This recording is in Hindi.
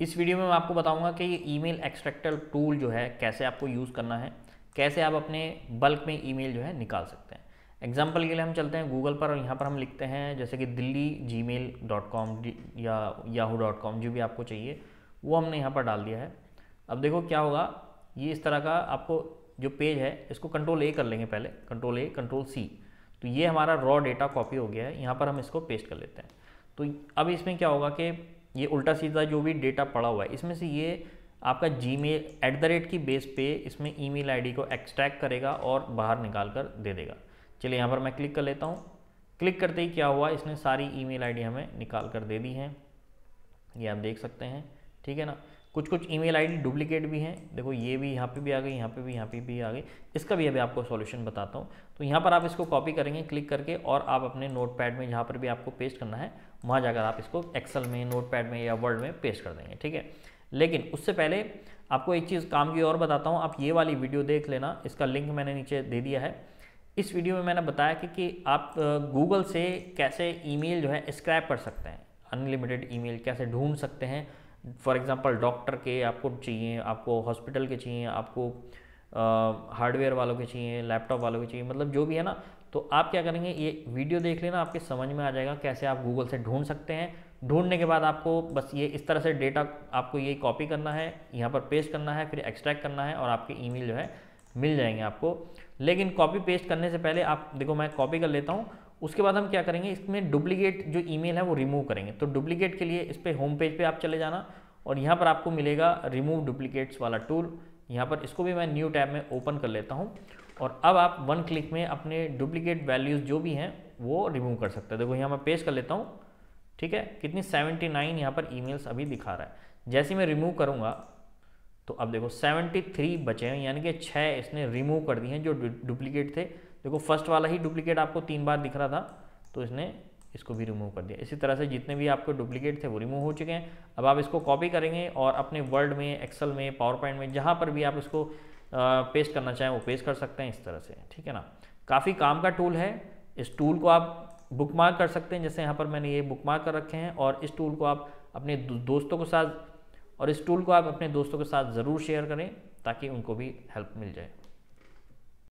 इस वीडियो में मैं आपको बताऊंगा कि ये ईमेल एक्सट्रैक्टर टूल जो है कैसे आपको यूज़ करना है कैसे आप अपने बल्क में ईमेल जो है निकाल सकते हैं एग्जाम्पल के लिए हम चलते हैं गूगल पर और यहाँ पर हम लिखते हैं जैसे कि Delhi gmail dot com या याहू डॉट कॉम जो भी आपको चाहिए वो हमने यहाँ पर डाल दिया है अब देखो क्या होगा ये इस तरह का आपको जो पेज है इसको कंट्रोल ए कर लेंगे पहले कंट्रोल ए कंट्रोल सी तो ये हमारा रॉ डेटा कॉपी हो गया है यहाँ पर हम इसको पेस्ट कर लेते हैं तो अब इसमें क्या होगा कि ये उल्टा सीधा जो भी डेटा पड़ा हुआ है इसमें से ये आपका gmail at the rate की बेस पे इसमें ईमेल आईडी को एक्सट्रैक्ट करेगा और बाहर निकाल कर दे देगा चलिए यहाँ पर मैं क्लिक कर लेता हूँ क्लिक करते ही क्या हुआ इसने सारी ईमेल आईडी हमें निकाल कर दे दी है ये आप देख सकते हैं ठीक है ना कुछ कुछ ईमेल आईडी डुप्लीकेट भी हैं देखो ये भी यहाँ पे भी आ गई यहाँ पे भी यहाँ पे भी आ गई इसका भी अभी आपको सॉल्यूशन बताता हूँ तो यहाँ पर आप इसको कॉपी करेंगे क्लिक करके और आप अपने नोटपैड में जहाँ पर भी आपको पेस्ट करना है वहाँ जाकर आप इसको एक्सल में नोटपैड में या वर्ड में पेस्ट कर देंगे ठीक है लेकिन उससे पहले आपको एक चीज़ काम की और बताता हूँ आप ये वाली वीडियो देख लेना इसका लिंक मैंने नीचे दे दिया है इस वीडियो में मैंने बताया कि, कि आप गूगल से कैसे ईमेल जो है स्क्रैप कर सकते हैं अनलिमिटेड ईमेल कैसे ढूंढ सकते हैं फॉर एग्ज़ाम्पल डॉक्टर के आपको चाहिए आपको हॉस्पिटल के चाहिए आपको हार्डवेयर वालों के चाहिए लैपटॉप वालों के चाहिए मतलब जो भी है ना तो आप क्या करेंगे ये वीडियो देख लेना आपके समझ में आ जाएगा कैसे आप गूगल से ढूंढ सकते हैं ढूंढने के बाद आपको बस ये इस तरह से डेटा आपको ये कॉपी करना है यहाँ पर पेस्ट करना है फिर एक्सट्रैक्ट करना है और आपके ई जो है मिल जाएंगे आपको लेकिन कॉपी पेस्ट करने से पहले आप देखो मैं कॉपी कर लेता हूँ उसके बाद हम क्या करेंगे इसमें डुप्लीकेट जो ईमेल है वो रिमूव करेंगे तो डुप्लीकेट के लिए इस पर होम पेज पर आप चले जाना और यहाँ पर आपको मिलेगा रिमूव डुप्लीकेट्स वाला टूल यहाँ पर इसको भी मैं न्यू टैब में ओपन कर लेता हूँ और अब आप वन क्लिक में अपने डुप्लीकेट वैल्यूज़ जो भी हैं वो रिमूव कर सकते हैं देखो यहाँ मैं पेश कर लेता हूँ ठीक है कितनी 79 नाइन यहाँ पर ईमेल्स अभी दिखा रहा है जैसे मैं रिमूव करूँगा तो अब देखो 73 बचे हैं यानी कि छः इसने रिमूव कर दिए हैं जो डुप्लीकेट थे देखो फर्स्ट वाला ही डुप्लीकेट आपको तीन बार दिख रहा था तो इसने इसको भी रिमूव कर दिया इसी तरह से जितने भी आपके डुप्लीकेट थे वो रिमूव हो चुके हैं अब आप इसको कॉपी करेंगे और अपने वर्ड में एक्सेल में पावर पॉइंट में जहाँ पर भी आप इसको पेस्ट करना चाहें वो पेस्ट कर सकते हैं इस तरह से ठीक है ना काफ़ी काम का टूल है इस टूल को आप बुक मार्क कर सकते हैं जैसे यहाँ पर मैंने ये बुक मार्क कर रखे हैं और इस टूल को आप अपने दोस्तों के साथ और इस टूल को आप अपने दोस्तों के साथ ज़रूर शेयर करें ताकि उनको भी हेल्प मिल जाए